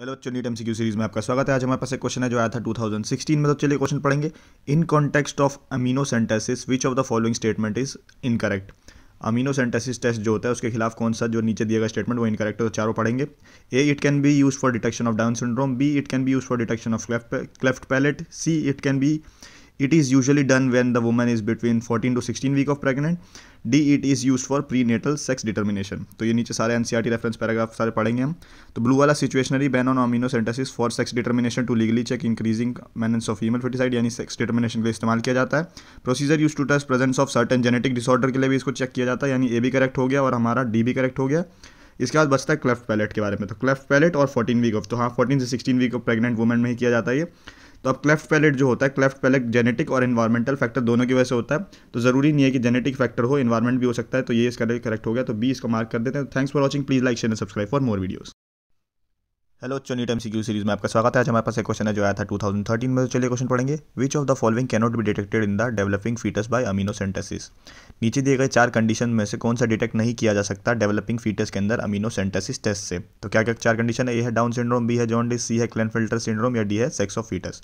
Hello बच्चों NEET M series में आपका स्वागत है आज हमारे पास एक क्वेश्चन है जो आया था 2016 में तो चलिए क्वेश्चन पढ़ेंगे in context of amniocentesis which of the following statement is incorrect amniocentesis test जो होता है उसके खिलाफ कौन सा जो नीचे दिया गया स्टेटमेंट वो इनकरेक्ट है तो चारों पढ़ेंगे A it can be use for detection of Down syndrome B it can be use for detection of cleft palate C it can be It e is usually done when the woman is between 14 to 16 week of pregnant D it is use for prenatal sex determination तो ये नीचे सारे N reference paragraph सारे पढ़ेंगे हम तो blue वाला statutory ban on amniocentesis for sex determination to legally check increasing menace of female foeticide यानी सेक्स डिटर्मिनेशन के लिए इस्तेमाल किया जाता है procedure use to test presence of certain genetic disorder के लिए भी इसको चेक किया जाता है यानी ए भी करेक्ट हो गया और हमारा डी भी करेक्ट हो गया इसके बाद बचता है क्लेफ्ट पैलेट के बारे में तो क्लेफ्ट पैलेट और फोर्टीन वीक ऑफ तो हाँ फोर्टीन से sixteen week of pregnant women में ही किया जाता है ये तो अब क्लेफ्ट पैलेट जो होता है क्लेफ्ट पैलेट जेनेटिक और इन्वायरमेंटल फैक्टर दोनों की वजह से होता है तो ज़रूरी नहीं है कि जेनेटिक फैक्टर हो इन्वायरमेंट भी हो सकता है तो ये इसका करेक्ट हो गया तो बी इसको मार्क कर देते हैं thanks for watching please like share subscribe for more videos hello चोनी टाइम सीक्यू सीरीज में आपका स्वागत है आज हमारे पास एक क्वेश्चन है जो आया था 2013 में तो चलिए क्वेश्चन पढ़ेंगे which of the following can not be detected in the developing foetus by amniocentesis नीचे दिए गए चार कंडीशन में से कौन सा डिटेक्ट नहीं किया जा सकता डेवलपिंग फीटस के अंदर अमीनोसेंटेसिस टेस्ट से तो क्या क्या चार कंडीशन है ए है डाउन सिंड्रोम बी है जॉन्डिस सी है क्लैन फिल्टर सिंड्रोम या डी है सेक्स ऑफ फीटस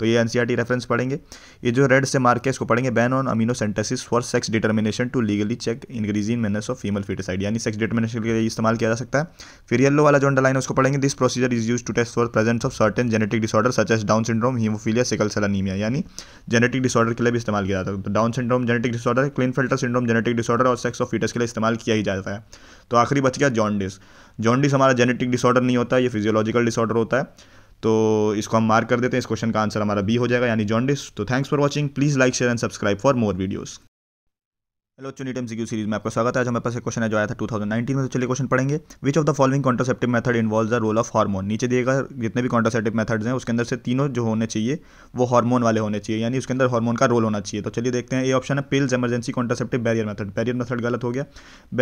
तो ये एनसीईआरटी रेफरेंस e पढ़ेंगे ये जो रेड से मार्क है इसको पढ़ेंगे ban on amniocentesis for sex determination to legally check increase menace of female foeticide यानी सेक्स डिटर्मिनेशन के लिए इस्तेमाल किया जा सकता है फिर येलो वाला जो अंडरलाइन है उसको पढ़ेंगे this procedure is use to test for presence of certain genetic disorder such as Down syndrome haemophilia sickle cell anaemia यानी जेनेटिक डिसऑर्डर के लिए भी इस्तेमाल किया जाता है तो Down syndrome genetic disorder Klinefelter syndrome genetic disorder और सेक्स ऑफ फीटस के लिए इस्तेमाल किया ही जाता है तो आखिरी बच गया जॉन्डिस जॉन्डिस हमारा जेनेटिक डिसऑर्डर नहीं होता ये फिजियोलॉजिकल डिसऑर्डर होता है तो इसको हम मार्क कर देते हैं इस क्वेश्चन का आंसर हमारा बी हो जाएगा यानी जॉन्डिस तो thanks for watching please like share and subscribe for more videos hello चुनीट एमसीक्यू सीरीज में आपका स्वागत है आज हमारे पास एक क्वेश्चन है जो आया था 2019 में तो चलिए क्वेश्चन पढ़ेंगे which of the following contraceptive method involve the role of hormone नीचे दिएगा जितने भी कॉन्ट्रोसेप्टिव मेथड्स हैं उसके अंदर से तीनों जो होने चाहिए वो हार्मोन वाले होने चाहिए यानी उसके अंदर हार्मोन का रोल होना चाहिए तो चलिए देखते हैं ये ऑप्शन है pills emergency contraceptive barrier method barrier method गलत हो गया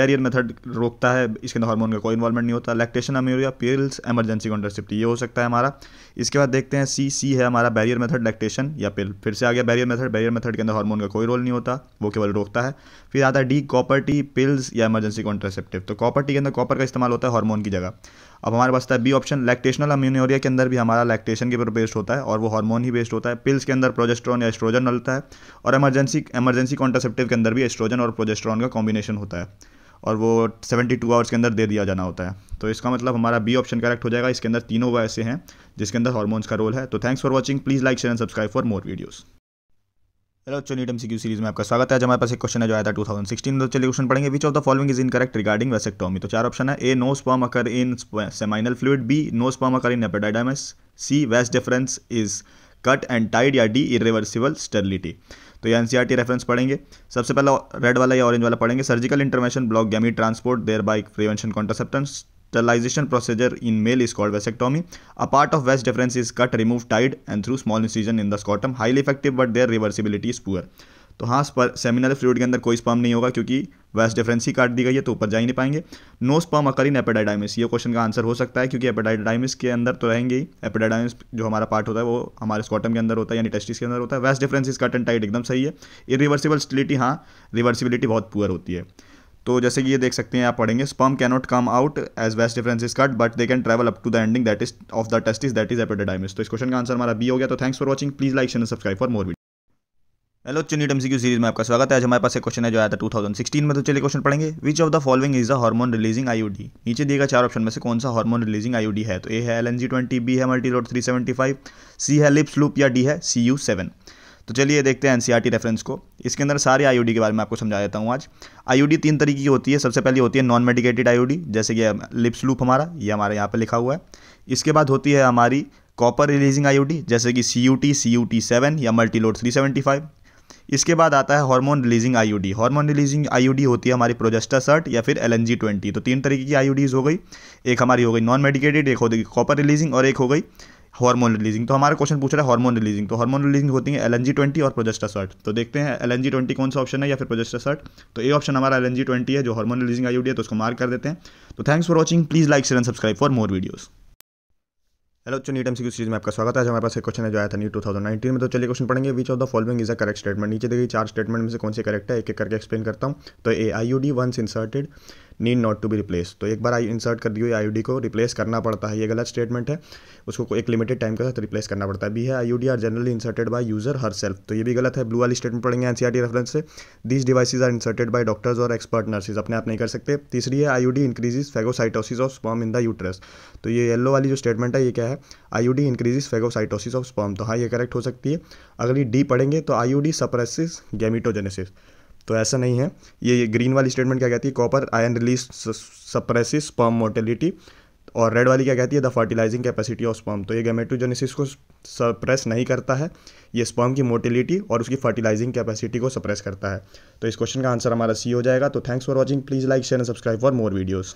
बैरियर मेथड रोकता है इसके अंदर हार्मोन का कोई इन्वॉल्वमेंट नहीं होता लैक्टेशन या पिल्स एमरजेंसी कॉन्ट्रोसेप्टिव ये हो सकता है हमारा इसके बाद देखते हैं सी सी है हमारा बैरियर मेथड लैक्टेशन या पिल फिर से आ गया बैरियर मेथड बैरियर मेथड के अंदर हार्मोन का कोई रोल नहीं होता वो केवल रोकता है फिर आता है डी कॉपर टी पिल्स या इमरजेंसी कॉन्ट्रासेप्टिव तो कॉपर टी के अंदर कॉपर का इस्तेमाल होता है हार्मोन की जगह अब हमारे पास है बी ऑप्शन लैक्टेशनल अम्यूनोरिया के अंदर भी हमारा लैक्टेशन के ऊपर बेस्ड होता है और वो हार्मोन ही बेस्ड होता है पिल्स के अंदर प्रोजेस्ट्रॉन या एस्ट्रोजन होता है और इमरजेंसी इमरजेंसी कॉन्ट्रासेप्टिव के अंदर भी एस्ट्रोजन और प्रोजेस्ट्रॉन का कॉम्बिनेशन होता है और वो 72 आवर्स के अंदर दे दिया जाना होता है तो इसका मतलब हमारा बी ऑप्शन करेक्ट हो जाएगा इसके अंदर तीनों वो ऐसे हैं जिसके अंदर हार्मोन्स का रोल है तो thanks for watching please like share and subscribe for more videos hello बच्चों नीटम सी सीरीज में आपका स्वागत है आज हमारे पास एक क्वेश्चन है जो आया था 2016 तो चलिए क्वेश्चन पढ़ेंगे which of the following is incorrect regarding vasectomy तो चार ऑप्शन है A no sperm occur in seminal fluid B no sperm occur in epididymis C vas deferens is cut and tied या डी इरिवर्सिबल स्टर्लिटी तो ये T reference e पढ़ेंगे सबसे पहला red वाला या ऑरेंज वाला पढ़ेंगे surgical intervention block gamete transport thereby prevention conception sterilization procedure in male is called vasectomy. A part of vas deferens is cut, removed, tied and through small incision in the scrotum. Highly effective but their reversibility is poor. तो हाँ पर seminal fluid के अंदर कोई sperm नहीं होगा क्योंकि waste difference ही काट दी गई है तो ऊपर जा ही नहीं पाएंगे नो स्पर्म अकर इन एपेडाडाइमिस ये क्वेश्चन का आंसर हो सकता है क्योंकि एपेडाडाइमिस के अंदर तो रहेंगे ही एपेडाडाइमिस जो हमारा पार्ट होता है वो हमारे स्कॉटम के अंदर होता है यानी टेस्टिस के अंदर होता है vas deferens is cut and tight एकदम सही है रिवर्सिबल स्टिलिटी हाँ रिवर्सिबिलिटी बहुत पुअर होती है तो जैसे कि ये देख सकते हैं आप पढ़ेंगे sperm cannot come out as vas deferens is cut but they can travel up to the ending that is of the is that is डायमिस तो इस क्वेश्चन का आंसर हमारा बी हो गया तो thanks for watching please like share subscribe for more video hello चुनी टम्स की सीरीज में आपका स्वागत है आज हमारे पास एक क्वेश्चन है जो आया था 2016 में तो चलिए क्वेश्चन पढ़ेंगे which of the following is the hormone releasing IUD नीचे दिए गए चार ऑप्शन में से कौन सा हार्मोन रिलीजिंग आईओडी है तो ए है L N G twenty B है multiload three seventy five C है लिप्स लूप या डी है सी यू सेवन तो चलिए देखते हैं एनसीईआरटी रेफरेंस e को इसके अंदर सारे आईओडी के बारे में आपको समझा देता हूँ आज आईओडी तीन तरीके की होती है सबसे पहले होती है नॉन मेडिकेटेड आईओडी जैसे कि लिप्स लूप हमारा ये यह हमारे यहाँ पर लिखा हुआ है इसके बाद होती है हमारी कॉपर रिलीजिंग आईओडी जैसे कि C U T C U T seven या मल्टीलोड थ्री सेवेंटी फाइव इसके बाद आता है hormone releasing IUD hormone releasing IUD होती है हमारी प्रोजेस्टा सर्ट या फिर एल ट्वेंटी तो तीन तरीके की आईयूडीज हो गई एक हमारी हो गई नॉन मेडिकेटेड एक हो गई कॉपर रिलीजिंग और एक हो गई हार्मोन रिलीजिंग तो हमारा क्वेश्चन पूछ रहा है हार्मोन रिलीजिंग तो हार्मोन रिलीजिंग होती है एल ट्वेंटी और सर्ट तो देखते हैं एल ट्वेंटी कौन सा ऑप्शन है या फिर सर्ट तो ए ऑप्शन हमारा एल ट्वेंटी है जो हार्मोन रिलीजिंग आई है तो उसको मार्क कर देते हैं तो thanks for watching please like share and subscribe for more videos hello चलो नीट एम सीरीज में आपका स्वागत है हमारे पास एक क्वेश्चन है जो आया था न्यू 2019 में तो चलिए क्वेश्चन पढ़ेंगे which of the following is a correct statement नीचे देखिए चार स्टेटमेंट में से कौन से करेक्ट है एक एक करके एक्सप्लेन करता हूँ तो A I U D once inserted need not to be replace तो एक बार आई इंसर्ट कर दी हुई आई को रिप्लेस करना पड़ता है ये गलत स्टेटमेंट है उसको एक लिमिटेड टाइम के साथ रिप्लेस करना पड़ता है बी है I U D are generally inserted by user herself तो ये भी गलत है ब्लू वाली स्टेटमेंट पढ़ेंगे N C R T reference से these devices are inserted by doctors और एक्सपर्ट नर्सेज अपने आप नहीं कर सकते तीसरी है I U D increases phagocytosis of sperm in the uterus तो ये येलो वाली जो स्टेटमेंट है ये क्या है I U D increases phagocytosis of sperm तो हाँ ये करेक्ट हो सकती है अगली डी पढ़ेंगे तो I U D suppresses gametogenesis तो ऐसा नहीं है ये, ये ग्रीन वाली स्टेटमेंट क्या कहती है copper ion release suppresses sperm mortality और रेड वाली क्या कहती है the fertilising capacity of sperm तो ये गेमेटोजेनेसिस को सप्रेस नहीं करता है ये स्पर्म की मोटिलिटी और उसकी फर्टिलाइजिंग कैपेसिटी को सप्रेस करता है तो इस क्वेश्चन का आंसर हमारा सी हो जाएगा तो thanks for watching please like share and subscribe for more videos